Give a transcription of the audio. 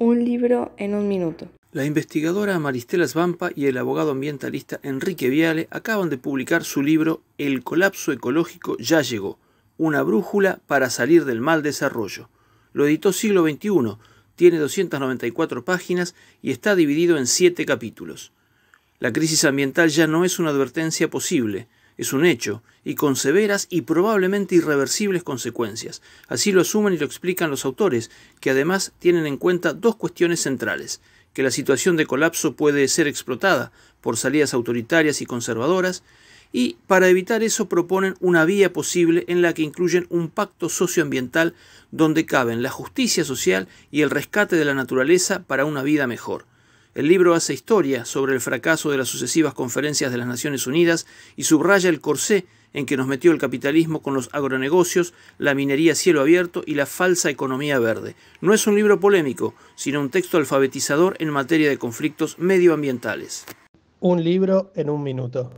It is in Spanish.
Un libro en un minuto. La investigadora Maristela Svampa y el abogado ambientalista Enrique Viale acaban de publicar su libro El colapso ecológico ya llegó, una brújula para salir del mal desarrollo. Lo editó Siglo XXI, tiene 294 páginas y está dividido en siete capítulos. La crisis ambiental ya no es una advertencia posible, es un hecho, y con severas y probablemente irreversibles consecuencias. Así lo asumen y lo explican los autores, que además tienen en cuenta dos cuestiones centrales, que la situación de colapso puede ser explotada por salidas autoritarias y conservadoras, y para evitar eso proponen una vía posible en la que incluyen un pacto socioambiental donde caben la justicia social y el rescate de la naturaleza para una vida mejor. El libro hace historia sobre el fracaso de las sucesivas conferencias de las Naciones Unidas y subraya el corsé en que nos metió el capitalismo con los agronegocios, la minería a cielo abierto y la falsa economía verde. No es un libro polémico, sino un texto alfabetizador en materia de conflictos medioambientales. Un libro en un minuto.